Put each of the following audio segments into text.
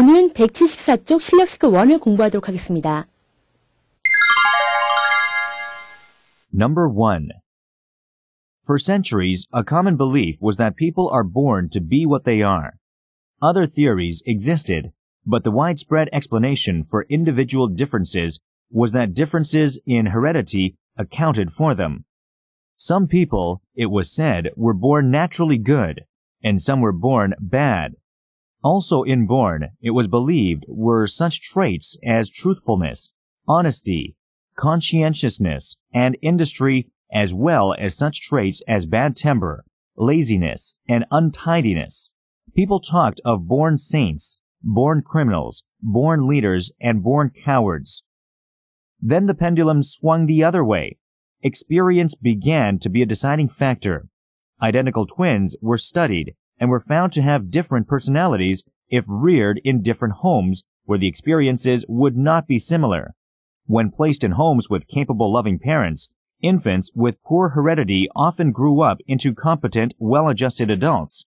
오늘은 174쪽 공부하도록 하겠습니다. Number 1. For centuries, a common belief was that people are born to be what they are. Other theories existed, but the widespread explanation for individual differences was that differences in heredity accounted for them. Some people, it was said, were born naturally good, and some were born bad. Also inborn, it was believed, were such traits as truthfulness, honesty, conscientiousness, and industry, as well as such traits as bad temper, laziness, and untidiness. People talked of born saints, born criminals, born leaders, and born cowards. Then the pendulum swung the other way. Experience began to be a deciding factor. Identical twins were studied and were found to have different personalities if reared in different homes where the experiences would not be similar. When placed in homes with capable loving parents, infants with poor heredity often grew up into competent, well-adjusted adults.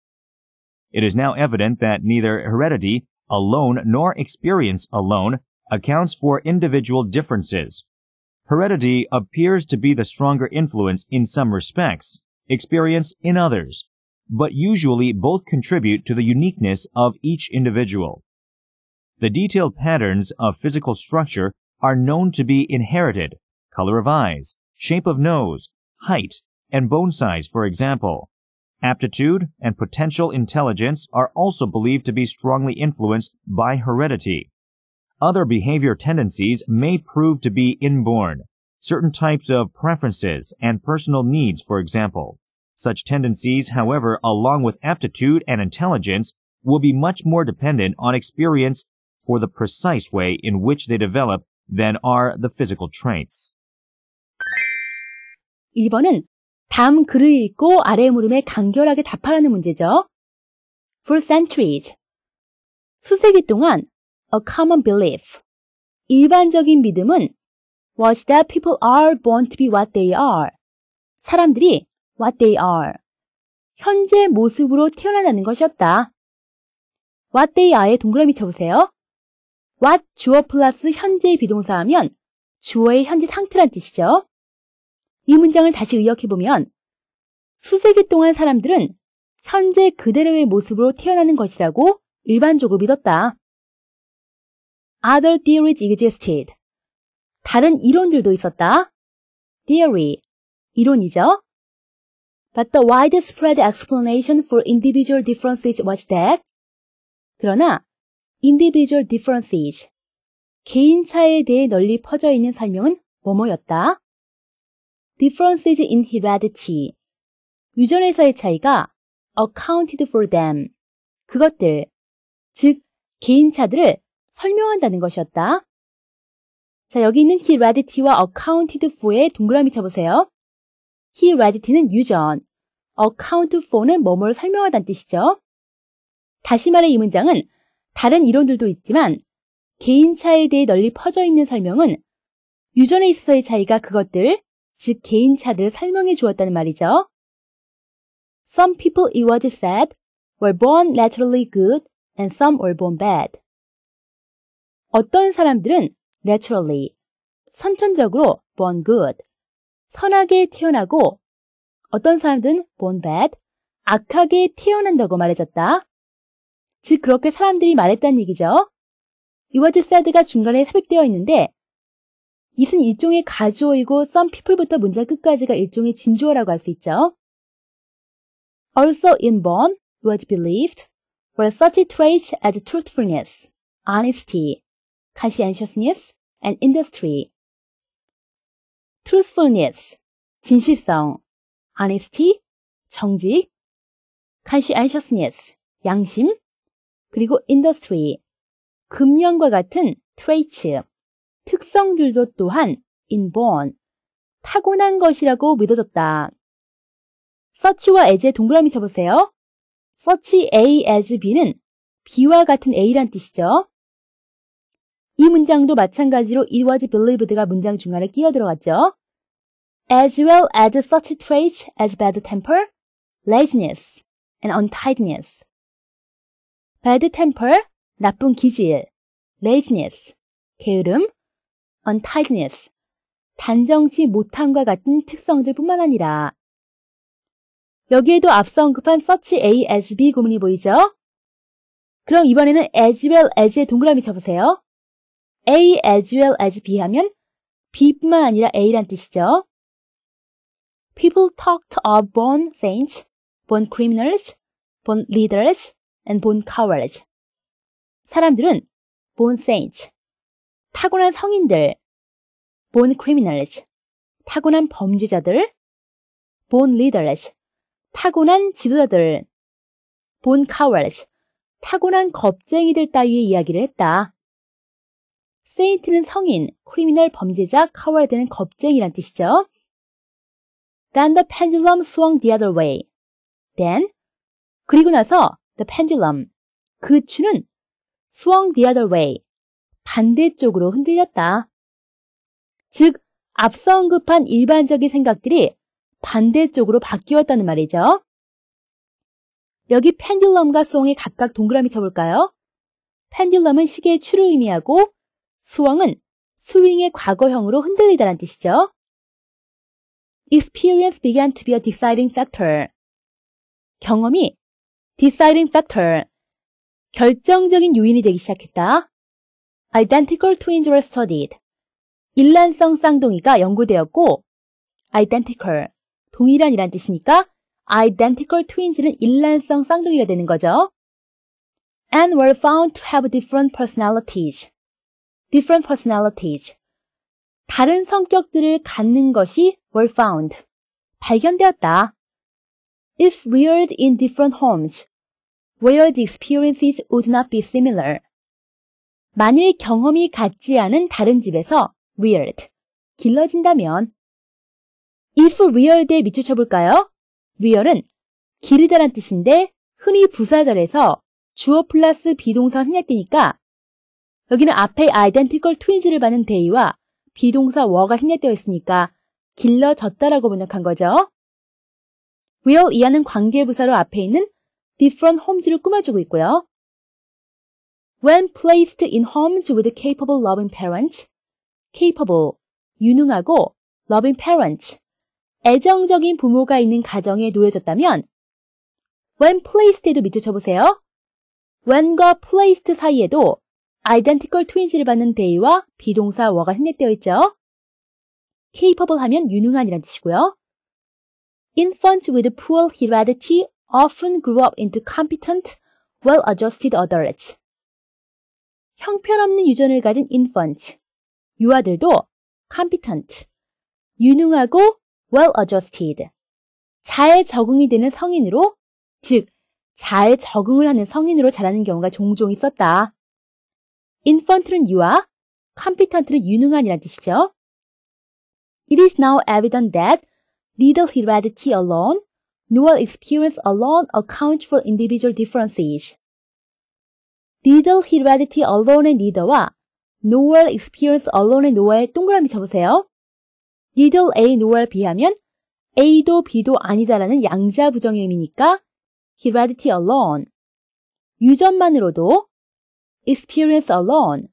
It is now evident that neither heredity alone nor experience alone accounts for individual differences. Heredity appears to be the stronger influence in some respects, experience in others but usually both contribute to the uniqueness of each individual. The detailed patterns of physical structure are known to be inherited, color of eyes, shape of nose, height, and bone size, for example. Aptitude and potential intelligence are also believed to be strongly influenced by heredity. Other behavior tendencies may prove to be inborn, certain types of preferences and personal needs, for example. Such tendencies, however, along with aptitude and intelligence, will be much more dependent on experience for the precise way in which they develop than are the physical traits. 1번은 다음 글을 읽고 아래 물음에 간결하게 답하라는 문제죠. For centuries, 수세기 동안 a common belief, 일반적인 믿음은 was that people are born to be what they are. 사람들이 what they are. 현재 모습으로 태어난다는 것이었다. what they are에 동그라미 쳐보세요. what 주어 플러스 현재의 비동사 하면 주어의 현재 상태란 뜻이죠. 이 문장을 다시 의역해보면 수세기 동안 사람들은 현재 그대로의 모습으로 태어나는 것이라고 일반적으로 믿었다. Other theories existed. 다른 이론들도 있었다. Theory, 이론이죠. But the widespread explanation for individual differences was that 그러나 individual differences 개인 차에 대해 널리 퍼져 있는 설명은 뭐뭐였다. differences in heredity 유전에서의 차이가 accounted for them 그것들 즉 개인차들을 설명한다는 것이었다. 자 여기 있는 heredity와 accounted for에 동그라미 쳐보세요. he reddit는 유전, account for는 뭐뭐를 설명하다는 뜻이죠. 다시 말해 이 문장은 다른 이론들도 있지만 개인차에 대해 널리 퍼져 있는 설명은 유전에 있어서의 차이가 그것들, 즉 개인차를 설명해 주었다는 말이죠. Some people, it was said, were born naturally good and some were born bad. 어떤 사람들은 naturally, 선천적으로 born good, 선하게 태어나고 어떤 사람들은 born bad, 악하게 태어난다고 말해졌다. 즉 그렇게 사람들이 말했다는 얘기죠. 이와즈 사드가 중간에 삽입되어 있는데 이은 일종의 가주어이고 some people부터 문장 끝까지가 일종의 진주어라고 할 수 있죠. Also in Bonn was believed were such traits as truthfulness, honesty, conscientiousness, and industry. truthfulness, 진실성, honesty, 정직, conscientiousness, 양심, 그리고 industry, 금연과 같은 traits, 특성들도 또한 inborn, 타고난 것이라고 믿어졌다. 서치와 에즈의 동그라미 쳐보세요. 서치 A as B는 B와 같은 A란 뜻이죠. 이 문장도 마찬가지로 it was believed가 문장 중간에 끼어 들어갔죠. As well as such traits as bad temper, laziness, and untidiness. bad temper, 나쁜 기질, laziness, 게으름, untidiness, 단정치 못함과 같은 특성들뿐만 아니라 여기에도 앞서 언급한 such a as b 구문이 보이죠? 그럼 이번에는 as well as의 동그라미 쳐보세요. A as well as B 하면 B뿐만 아니라 A란 뜻이죠. People talked of born saints, born criminals, born leaders, and born cowards. 사람들은 born saints, 타고난 성인들, born criminals, 타고난 범죄자들, born leaders, 타고난 지도자들, born cowards, 타고난 겁쟁이들 따위의 이야기를 했다. 세인트는 성인, 크리미널 범죄자, 카월드는 겁쟁이란 뜻이죠. Then the pendulum swung the other way. Then 그리고 나서 the pendulum 그 추는 swung the other way 반대쪽으로 흔들렸다. 즉 앞서 언급한 일반적인 생각들이 반대쪽으로 바뀌었다는 말이죠. 여기 pendulum과 swing이 각각 동그라미 쳐볼까요? pendulum은 시계의 추를 의미하고 수왕은 스윙의 과거형으로 흔들리다란 뜻이죠. Experience began to be a deciding factor. 경험이 deciding factor, 결정적인 요인이 되기 시작했다. Identical twins were studied. 일란성 쌍둥이가 연구되었고 identical, 동일한이란 뜻이니까 identical twins는 일란성 쌍둥이가 되는 거죠. and were found to have different personalities. different personalities. 다른 성격들을 갖는 것이 were found. 발견되었다. If reared in different homes, where the experiences would not be similar. 만일 경험이 같지 않은 다른 집에서 reared, 길러진다면 if reared에 미쳐쳐볼까요 rear은 기르다란 뜻인데 흔히 부사절에서 주어 플러스 비동사 흔약되니까 여기는 앞에 identical twins를 받는 day와 비동사 were가 생략되어 있으니까 길러졌다라고 번역한 거죠. will 이하는 관계부사로 앞에 있는 different homes를 꾸며주고 있고요. When placed in homes with capable loving parents, capable, 유능하고 loving parents, 애정적인 부모가 있는 가정에 놓여졌다면 when placed에도 밑줄 쳐보세요. when과 placed 사이에도 identical twins를 받는 they와 비동사 were가 생략되어 있죠. capable 하면 유능한이란 뜻이고요. infants with poor heredity often grow up into competent, well-adjusted adults. 형편없는 유전을 가진 infant, 유아들도 competent, 유능하고 well-adjusted, 잘 적응이 되는 성인으로, 즉, 잘 적응을 하는 성인으로 자라는 경우가 종종 있었다. infont는 유아, competent는 유능한이란 뜻이죠. It is now evident that neither heredity alone nor experience alone account for individual differences. neither heredity alone의 neither와 nor experience alone의 no에 동그라미 쳐보세요. neither A, nor B하면 A도 B도 아니다라는 양자 부정의 의미니까 heredity alone. 유전만으로도 experience alone,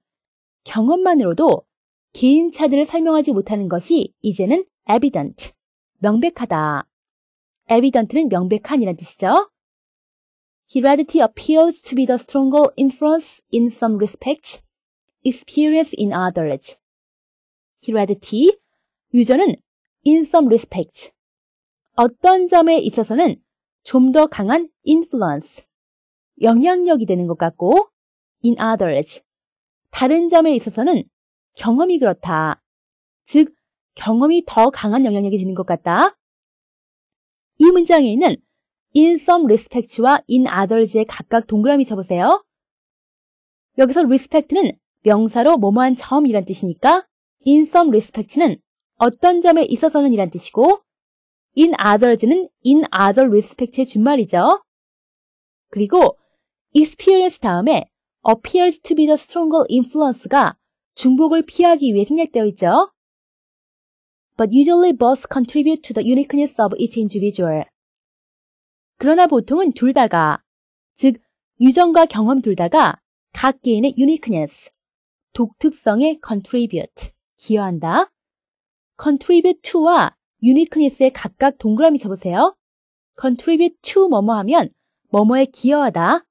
경험만으로도 개인 차들을 설명하지 못하는 것이 이제는 evident, 명백하다. evident는 명백한이란 뜻이죠. Heredity appears to be the stronger influence in some respects, experience in others. heredity, 유전은 in some respects, 어떤 점에 있어서는 좀 더 강한 influence, 영향력이 되는 것 같고 in others. 다른 점에 있어서는 경험이 그렇다. 즉, 경험이 더 강한 영향력이 되는 것 같다. 이 문장에 있는 in some respect와 in others에 각각 동그라미 쳐보세요. 여기서 respect는 명사로 뭐뭐한 점이란 뜻이니까 in some respect는 어떤 점에 있어서는 이란 뜻이고 in others는 in other respect의 준말이죠. 그리고 experience 다음에 appears to be the stronger influence가 중복을 피하기 위해 생략되어 있죠. But usually both contribute to the uniqueness of each individual. 그러나 보통은 둘 다가, 즉 유전과 경험 둘 다가 각 개인의 uniqueness, 독특성에 contribute, 기여한다. contribute to와 uniqueness에 각각 동그라미 쳐보세요. contribute to 뭐뭐 하면 뭐뭐에 기여하다,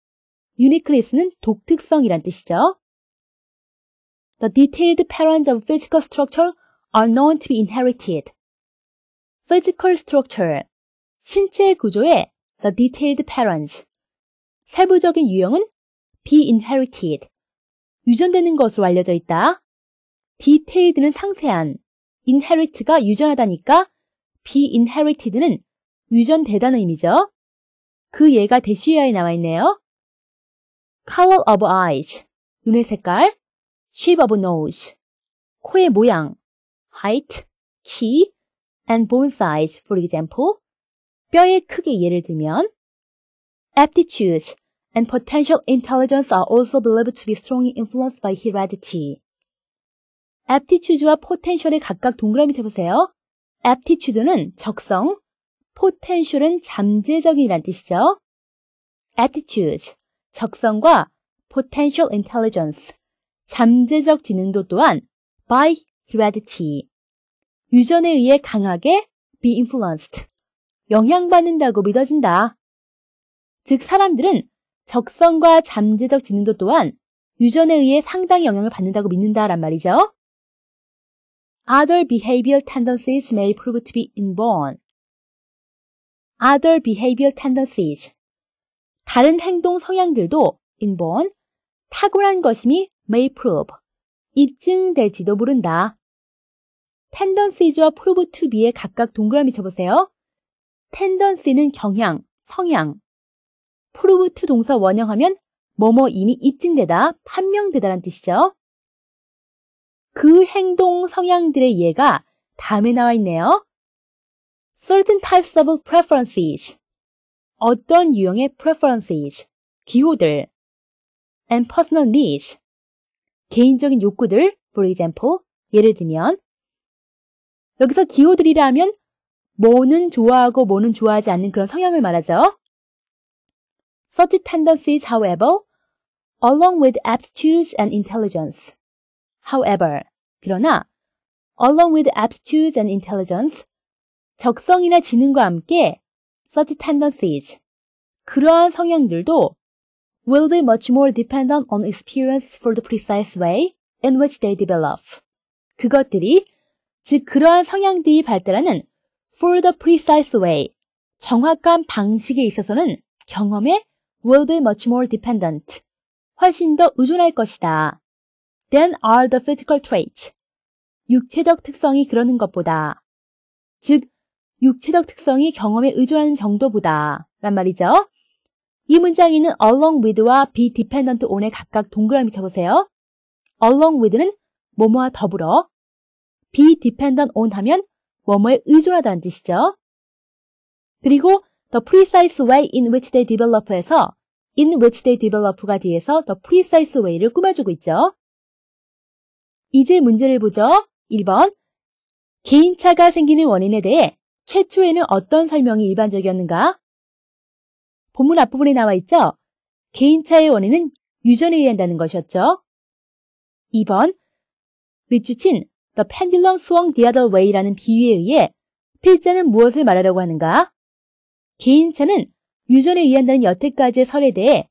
유니크리스는 독특성이란 뜻이죠. The detailed patterns of physical structure are known to be inherited. Physical structure, 신체 구조의 the detailed patterns, 세부적인 유형은 be inherited, 유전되는 것으로 알려져 있다. detailed는 상세한, inherit가 유전하다니까 be inherited는 유전되다는 의미죠. 그 예가 대시어에 나와 있네요. color of eyes, 눈의 색깔, shape of nose, 코의 모양, height, key, and bone size, for example, 뼈의 크기 예를 들면, aptitudes and potential intelligence are also believed to be strongly influenced by heredity. aptitude와 potential에 각각 동그라미 쳐보세요. aptitude는 적성, potential은 잠재적이라는 뜻이죠. aptitudes 적성과 potential intelligence, 잠재적 지능도 또한 by heredity, 유전에 의해 강하게 be influenced, 영향받는다고 믿어진다. 즉 사람들은 적성과 잠재적 지능도 또한 유전에 의해 상당히 영향을 받는다고 믿는다란 말이죠. Other behavioral tendencies may prove to be inborn. Other behavioral tendencies 다른 행동 성향들도 인본 탁월한 것임이 may prove 입증될지도 모른다. tendency와 prove to be에 각각 동그라미 쳐보세요. tendency는 경향, 성향. prove to 동사 원형하면 뭐뭐 이미 입증되다, 판명되다란 뜻이죠. 그 행동 성향들의 예가 다음에 나와 있네요. Certain types of preferences 어떤 유형의 preferences, 기호들, and personal needs, 개인적인 욕구들, for example, 예를 들면, 여기서 기호들이라 면 뭐는 좋아하고 뭐는 좋아하지 않는 그런 성향을 말하죠. Such tendencies, however, along with aptitudes and intelligence. However, 그러나, along with aptitudes and intelligence, 적성이나 지능과 함께 such tendencies, 그러한 성향들도 will be much more dependent on experience for the precise way in which they develop. 그것들이 즉 그러한 성향들이 발달하는 for the precise way 정확한 방식에 있어서는 경험에 will be much more dependent 훨씬 더 의존할 것이다. t h e n are the physical traits 육체적 특성이 그러는 것보다 즉 육체적 특성이 경험에 의존하는 정도보다 란 말이죠. 이 문장에는 along with와 be dependent on에 각각 동그라미 쳐보세요. along with는 뭐뭐와 더불어 be dependent on 하면 뭐뭐에 의존하다는 뜻이죠. 그리고 the precise way in which they develop에서 in which they develop가 뒤에서 the precise way를 꾸며주고 있죠. 이제 문제를 보죠. 1번 개인차가 생기는 원인에 대해 최초에는 어떤 설명이 일반적이었는가? 본문 앞부분에 나와 있죠? 개인차의 원인은 유전에 의한다는 것이었죠. 2번, 미추친, The pendulum swung the other way라는 비유에 의해 필자는 무엇을 말하려고 하는가? 개인차는 유전에 의한다는 여태까지의 설에 대해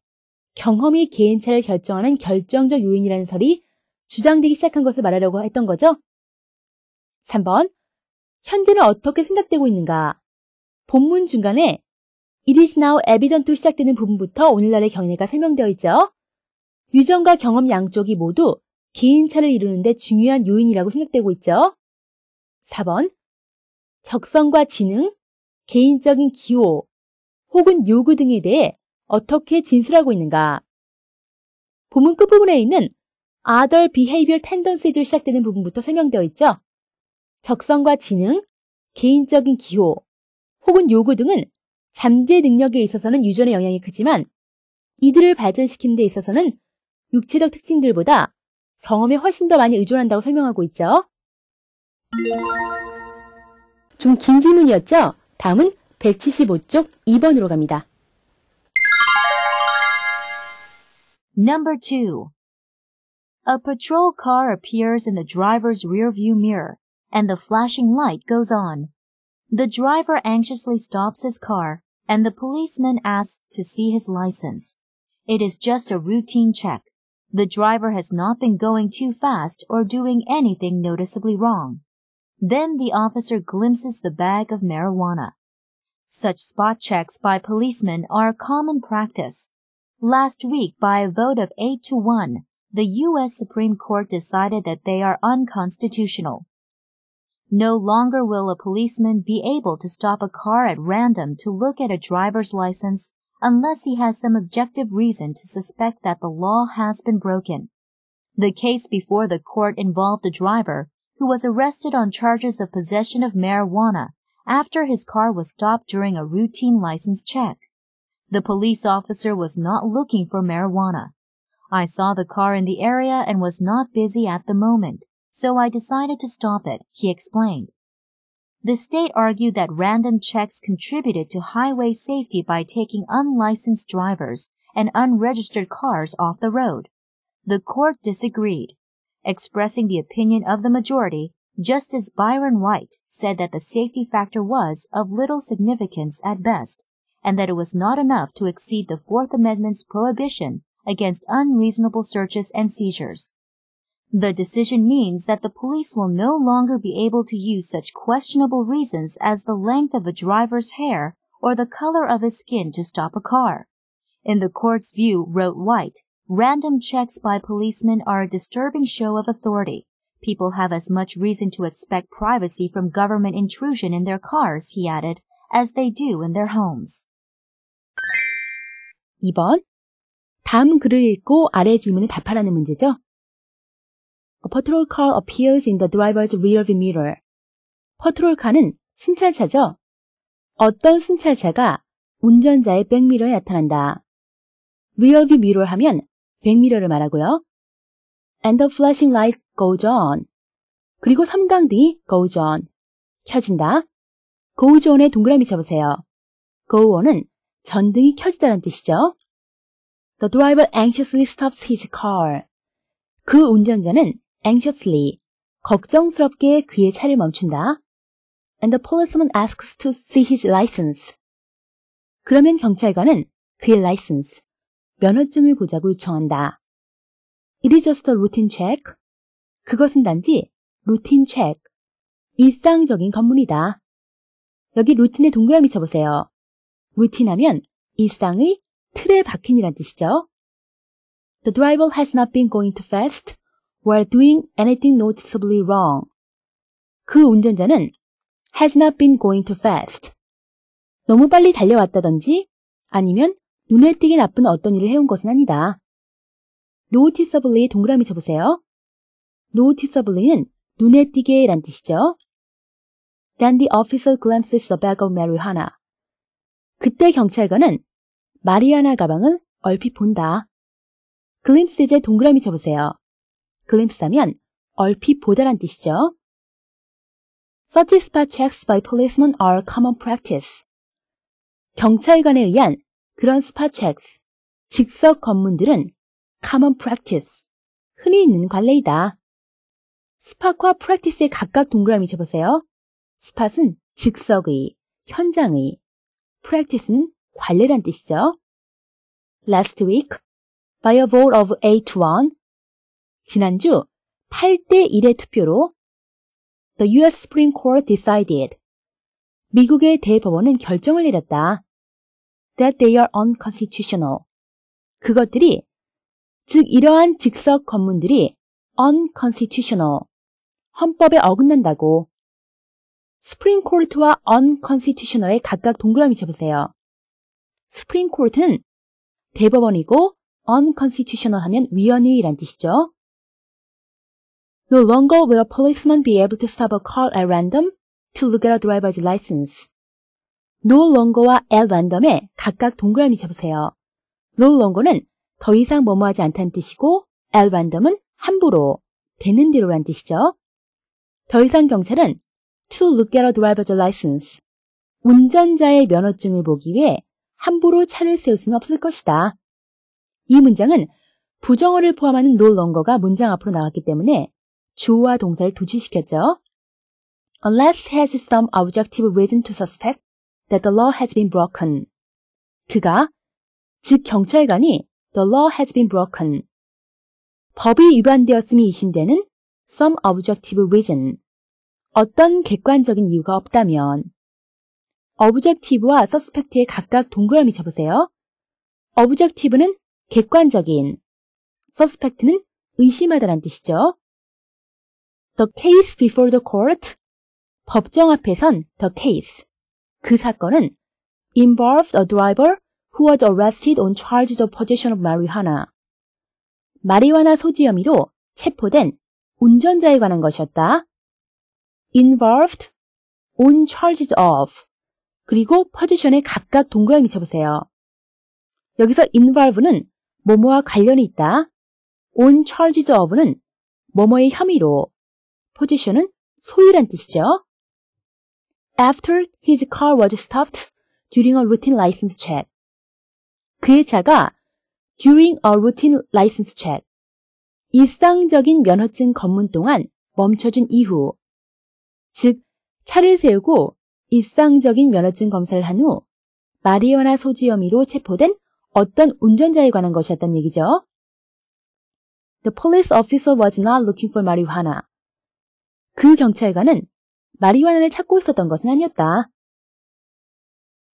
경험이 개인차를 결정하는 결정적 요인이라는 설이 주장되기 시작한 것을 말하려고 했던 거죠. 3번, 현재는 어떻게 생각되고 있는가? 본문 중간에 It is now evident로 시작되는 부분부터 오늘날의 경례가 설명되어 있죠. 유전과 경험 양쪽이 모두 개인차를 이루는데 중요한 요인이라고 생각되고 있죠. 4번 적성과 지능, 개인적인 기호 혹은 요구 등에 대해 어떻게 진술하고 있는가? 본문 끝부분에 있는 other behavior tendencies 시작되는 부분부터 설명되어 있죠. 적성과 지능, 개인적인 기호, 혹은 요구 등은 잠재 능력에 있어서는 유전의 영향이 크지만 이들을 발전시키는 데 있어서는 육체적 특징들보다 경험에 훨씬 더 많이 의존한다고 설명하고 있죠. 좀 긴 질문이었죠? 다음은 175쪽 2번으로 갑니다. Number 2. A patrol car appears in the driver's rearview mirror. and the flashing light goes on. The driver anxiously stops his car and the policeman asks to see his license. It is just a routine check. The driver has not been going too fast or doing anything noticeably wrong. Then the officer glimpses the bag of marijuana. Such spot checks by policemen are common practice. Last week, by a vote of 8 to 1, the U.S. Supreme Court decided that they are unconstitutional. No longer will a policeman be able to stop a car at random to look at a driver's license unless he has some objective reason to suspect that the law has been broken. The case before the court involved a driver who was arrested on charges of possession of marijuana after his car was stopped during a routine license check. The police officer was not looking for marijuana. I saw the car in the area and was not busy at the moment so I decided to stop it, he explained. The state argued that random checks contributed to highway safety by taking unlicensed drivers and unregistered cars off the road. The court disagreed, expressing the opinion of the majority, just as Byron White said that the safety factor was of little significance at best, and that it was not enough to exceed the Fourth Amendment's prohibition against unreasonable searches and seizures. The decision means that the police will no longer be able to use such questionable reasons as the length of a driver's hair or the color of his skin to stop a car. In the court's view, wrote White, random checks by policemen are a disturbing show of authority. People have as much reason to expect privacy from government intrusion in their cars, he added, as they do in their homes. 2번. 다음 글을 읽고 아래 질문에 답하라는 문제죠. A patrol car appears in the driver's rear view mirror. patrol car는 순찰차죠? 어떤 순찰차가 운전자의 백미러에 나타난다. rear view mirror 하면 백미러를 말하고요. And the flashing light goes on. 그리고 섬광등이 goes on. 켜진다. goes on에 동그라미 쳐보세요. go on은 전등이 켜지다란 뜻이죠. The driver anxiously stops his car. 그 운전자는 anxiously, 걱정스럽게 그의 차를 멈춘다. And the policeman asks to see his license. 그러면 경찰관은 그의 license, 면허증을 보자고 요청한다. It is just a routine check. 그것은 단지 루틴 체크, 일상적인 검문이다. 여기 루틴에 동그라미 쳐보세요. 루틴 하면 일상의 틀에 박힌이란 뜻이죠. The driver has not been going too fast. were doing anything noticeably wrong. 그 운전자는 has not been going too fast. 너무 빨리 달려왔다든지 아니면 눈에 띄게 나쁜 어떤 일을 해온 것은 아니다. noticeably 동그라미 쳐보세요. noticeably는 눈에 띄게 란 뜻이죠. Then the officer glances the bag of marijuana. 그때 경찰관은 마리아나 가방을 얼핏 본다. glimpse에 동그라미 쳐보세요. glimpse하면 얼핏 보다란 뜻이죠. Such spot checks by policemen are common practice. 경찰관에 의한 그런 스팟 checks, 직석 검문들은 common practice, 흔히 있는 관례이다. 스팟과 practice에 각각 동그라미 쳐보세요. 스팟은 즉석의, 현장의, practice는 관례란 뜻이죠. Last week, by a vote of 8 to 1, 지난주 8대 1의 투표로 The U.S. Supreme Court decided 미국의 대법원은 결정을 내렸다. That they are unconstitutional. 그것들이 즉 이러한 즉석 건문들이 unconstitutional 헌법에 어긋난다고. s p r 스 c o u r t 와 unconstitutional의 각각 동그라미 쳐보세요. s p r 스 c o u r t 는 대법원이고 unconstitutional 하면 위헌이란 뜻이죠. No longer will a policeman be able to stop a car at random to look at a driver's license. No longer와 at random에 각각 동그라미 쳐보세요. No longer는 더 이상 뭐뭐하지 않다는 뜻이고 at random은 함부로, 되는 대로란 뜻이죠. 더 이상 경찰은 to look at a driver's license, 운전자의 면허증을 보기 위해 함부로 차를 세울 수는 없을 것이다. 이 문장은 부정어를 포함하는 no longer가 문장 앞으로 나왔기 때문에 주어와 동사를 도치시켰죠. Unless has some objective reason to suspect that the law has been broken. 그가 즉 경찰관이 the law has been broken. 법이 위반되었음이 의심되는 some objective reason. 어떤 객관적인 이유가 없다면 objective와 suspect의 각각 동그라미 쳐보세요. objective는 객관적인, suspect는 의심하다란 뜻이죠. The case before the court. 법정 앞에선 the case. 그 사건은 involved a driver who was arrested on charges of possession of marijuana. 마리화나 소지 혐의로 체포된 운전자에 관한 것이었다. involved, on charges of, 그리고 possession에 각각 동그라미 미쳐보세요. 여기서 involve는 뭐뭐와 관련이 있다. on charges of는 뭐뭐의 혐의로, 포지션은 소유란 뜻이죠. After his car was stopped during a routine license check. 그의 차가 during a routine license check. 일상적인 면허증 검문 동안 멈춰진 이후. 즉, 차를 세우고 일상적인 면허증 검사를 한 후 마리오나 소지 혐의로 체포된 어떤 운전자에 관한 것이었단 얘기죠. The police officer was not looking for marijuana. 그 경찰관은 마리화나를 찾고 있었던 것은 아니었다.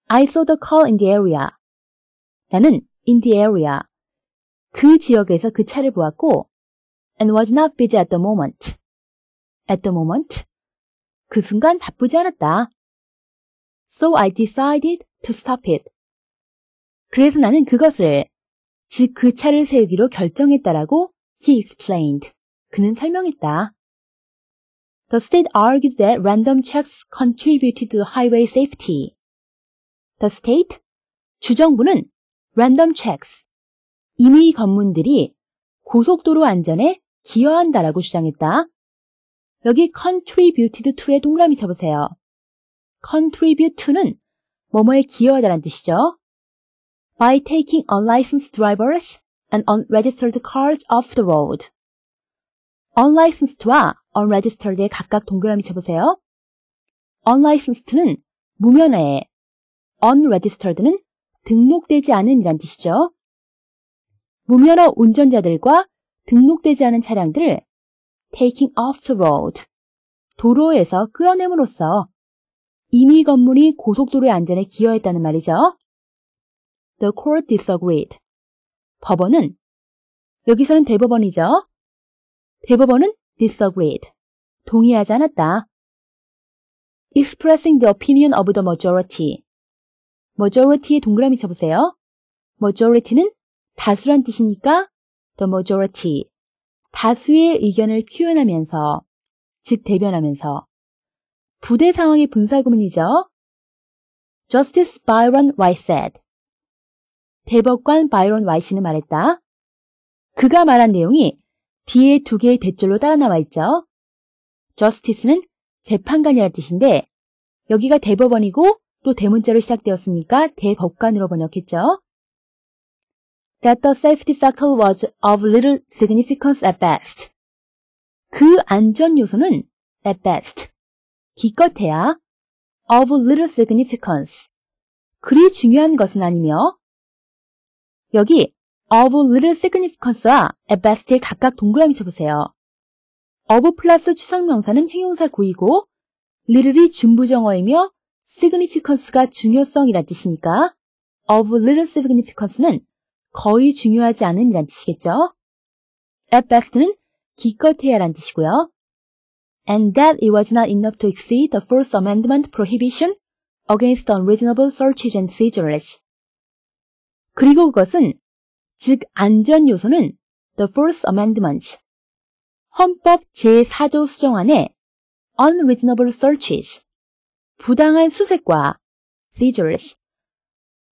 I saw the car in the area. 나는 in the area. 그 지역에서 그 차를 보았고 and was not busy at the moment. at the moment. 그 순간 바쁘지 않았다. So I decided to stop it. 그래서 나는 그것을, 즉 그 차를 세우기로 결정했다라고 he explained. 그는 설명했다. The state argued that random checks contributed to highway safety. The state, 주정부는 random checks, 임의 검문들이 고속도로 안전에 기여한다라고 주장했다. 여기 contributed to에 동그라미 쳐보세요. contribute to는 뭐뭐에 기여하다는 뜻이죠. By taking unlicensed drivers and unregistered cars off the road. unlicensed와 unregistered에 각각 동그라미 쳐보세요. unlicensed는 무면허에, unregistered는 등록되지 않은 이란 뜻이죠. 무면허 운전자들과 등록되지 않은 차량들을 taking off the road, 도로에서 끌어냄으로써 이미 건물이 고속도로의 안전에 기여했다는 말이죠. The court disagreed. 법원은 여기서는 대법원이죠. 대법원은 disagreed. 동의하지 않았다. expressing the opinion of the majority. m a j o r i t y 의 동그라미 쳐보세요. majority는 다수란 뜻이니까 the majority. 다수의 의견을 표현하면서, 즉 대변하면서. 부대 상황의 분사구문이죠. Justice Byron White said. 대법관 바이론 와이씨는 말했다. 그가 말한 내용이 뒤에 두 개의 대절로 따라 나와 있죠. justice는 재판관이라는 뜻인데 여기가 대법원이고 또 대문자로 시작되었으니까 대법관으로 번역했죠. That the safety factor was of little significance at best. 그 안전 요소는 at best, 기껏해야 of little significance, 그리 중요한 것은 아니며 여기 of little significance와 at best에 각각 동그라미 쳐보세요. of 플러스 추상명사는 형용사 구이고 little이 준부정어이며 significance가 중요성이란 뜻이니까 of little significance는 거의 중요하지 않은 이란 뜻이겠죠. at best는 기껏해야란 뜻이고요. and that it was not enough to exceed the Fourth Amendment prohibition against unreasonable searches and seizures. 그리고 그것은 즉 안전 요소는 The f i r s t Amendment, 헌법 제4조 수정안에 unreasonable searches, 부당한 수색과 seizures,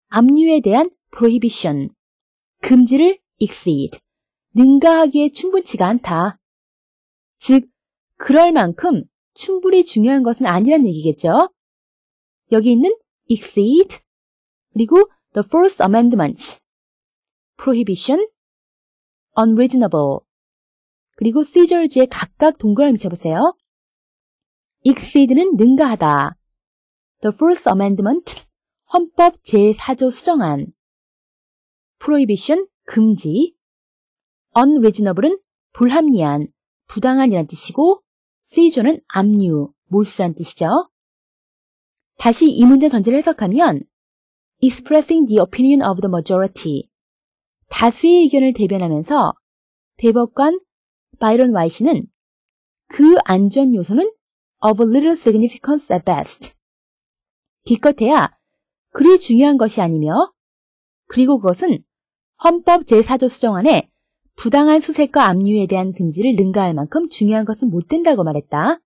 압류에 대한 prohibition, 금지를 exceed, 능가하기에 충분치가 않다. 즉, 그럴 만큼 충분히 중요한 것은 아니란 얘기겠죠? 여기 있는 exceed, 그리고 the f i r s t Amendment, prohibition, unreasonable, 그리고 seizures에 각각 동그라미 쳐보세요. exceed는 능가하다. The First Amendment, 헌법 제4조 수정안. prohibition, 금지. unreasonable은 불합리한, 부당한이란 뜻이고 seizure는 압류, 몰수란 뜻이죠. 다시 이 문제 전제를 해석하면 expressing the opinion of the majority, 다수의 의견을 대변하면서 대법관 바이런 와이시는 그 안전 요소는 of little significance at best. 기껏해야 그리 중요한 것이 아니며 그리고 그것은 헌법 제4조 수정안에 부당한 수색과 압류에 대한 금지를 능가할 만큼 중요한 것은 못 된다고 말했다.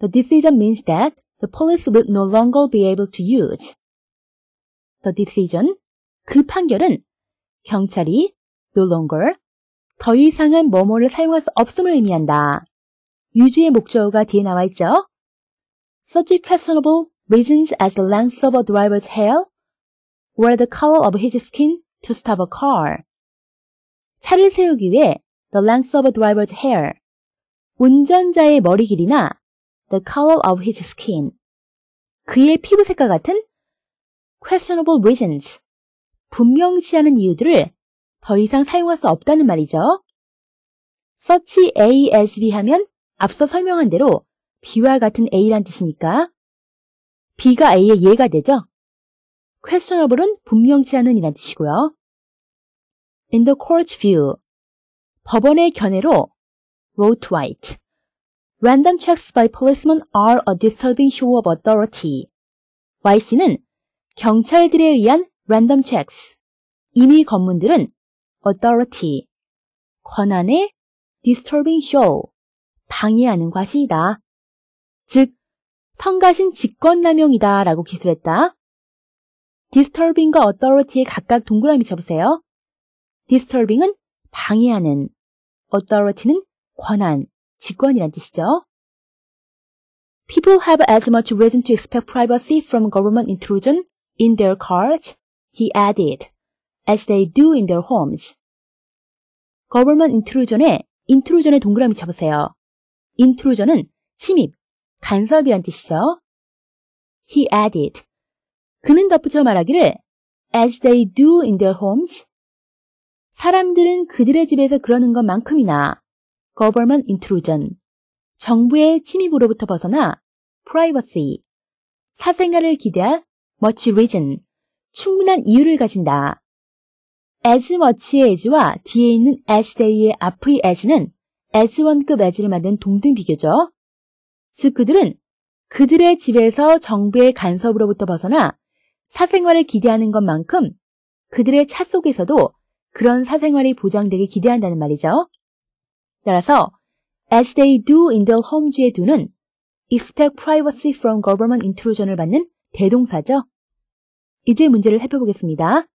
The decision means that the police will no longer be able to use. The decision, 그 판결은 경찰이 no longer 더 이상은 뭐뭐를 사용할 수 없음을 의미한다. 유지의 목적어가 뒤에 나와 있죠. Such questionable reasons as the length of a driver's hair or the color of his skin to stop a car. 차를 세우기 위해 the length of a driver's hair 운전자의 머리 길이나 the color of his skin 그의 피부색과 같은 questionable reasons 분명치 않은 이유들을 더 이상 사용할 수 없다는 말이죠. search A s B 하면 앞서 설명한 대로 B와 같은 A란 뜻이니까 B가 A의 예가 되죠. questionable은 분명치 않은 이란 뜻이고요. In the court view, 법원의 견해로 wrote white, random checks by policemen are a disturbing show of authority. Y씨는 경찰들에 의한 random checks. 이미 검문들은 authority, 권한의 disturbing show, 방해하는 과시이다. 즉, 성가신 직권남용이다 라고 기술했다. disturbing과 authority에 각각 동그라미 쳐보세요. disturbing은 방해하는, authority는 권한, 직권이란 뜻이죠. People have as much reason to expect privacy from government intrusion in their cars he added, as they do in their homes. government intrusion에 intrusion의 동그라미 쳐보세요. intrusion은 침입, 간섭이란 뜻이죠. he added. 그는 덧붙여 말하기를 as they do in their homes. 사람들은 그들의 집에서 그러는 것만큼이나 government intrusion, 정부의 침입으로부터 벗어나 privacy, 사생활을 기대할 much reason, 충분한 이유를 가진다. as much의 as와 뒤에 있는 as day의 앞의 as는 as one급 as를 만든 동등 비교죠. 즉 그들은 그들의 집에서 정부의 간섭으로부터 벗어나 사생활을 기대하는 것만큼 그들의 차 속에서도 그런 사생활이 보장되길 기대한다는 말이죠. 따라서 as they do in their home주의 do는 expect privacy from government intrusion을 받는 대동사죠. 이제 문제를 살펴보겠습니다.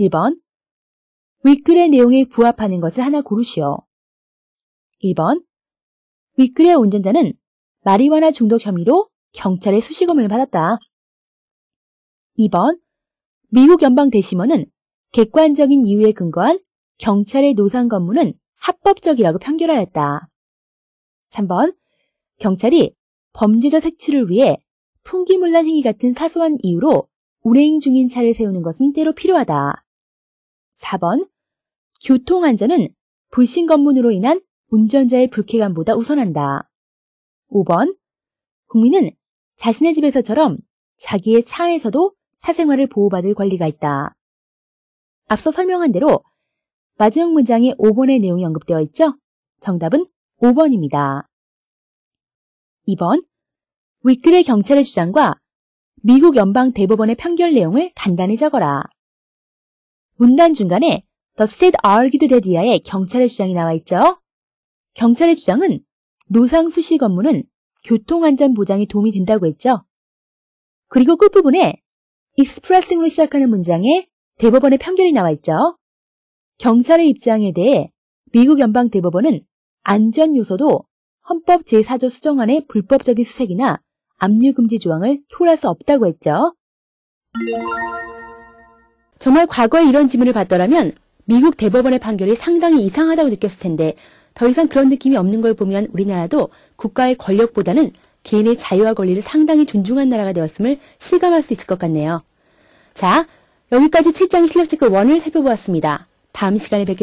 1번. 윗글의 내용에 부합하는 것을 하나 고르시오. 1번. 윗글의 운전자는 마리와나 중독 혐의로 경찰의 수식검을 받았다. 2번. 미국 연방 대심원은 객관적인 이유에 근거한 경찰의 노상 건물은 합법적이라고 판결하였다. 3번. 경찰이 범죄자 색출을 위해 풍기물난 행위 같은 사소한 이유로 운행 중인 차를 세우는 것은 때로 필요하다. 4번 교통안전은 불신 검문으로 인한 운전자의 불쾌감보다 우선한다. 5번 국민은 자신의 집에서처럼 자기의 차 안에서도 사생활을 보호받을 권리가 있다. 앞서 설명한 대로 마지막 문장에 5번의 내용이 언급되어 있죠? 정답은 5번입니다. 2번 위클의 경찰의 주장과 미국 연방 대법원의 판결 내용을 간단히 적어라. 문단 중간에 The State argued that 이하의 경찰의 주장이 나와 있죠. 경찰의 주장은 노상수 씨 건물은 교통안전 보장에 도움이 된다고 했죠. 그리고 끝부분에 expressing로 시작하는 문장에 대법원의 판결이 나와 있죠. 경찰의 입장에 대해 미국 연방 대법원은 안전 요소도 헌법 제4조 수정안의 불법적인 수색이나 압류 금지 조항을 초월할 수 없다고 했죠. 정말 과거에 이런 질문을 받더라면 미국 대법원의 판결이 상당히 이상하다고 느꼈을 텐데 더 이상 그런 느낌이 없는 걸 보면 우리나라도 국가의 권력보다는 개인의 자유와 권리를 상당히 존중한 나라가 되었음을 실감할 수 있을 것 같네요. 자, 여기까지 7장 실력체크 1을 살펴보았습니다. 다음 시간에 뵙겠습니다.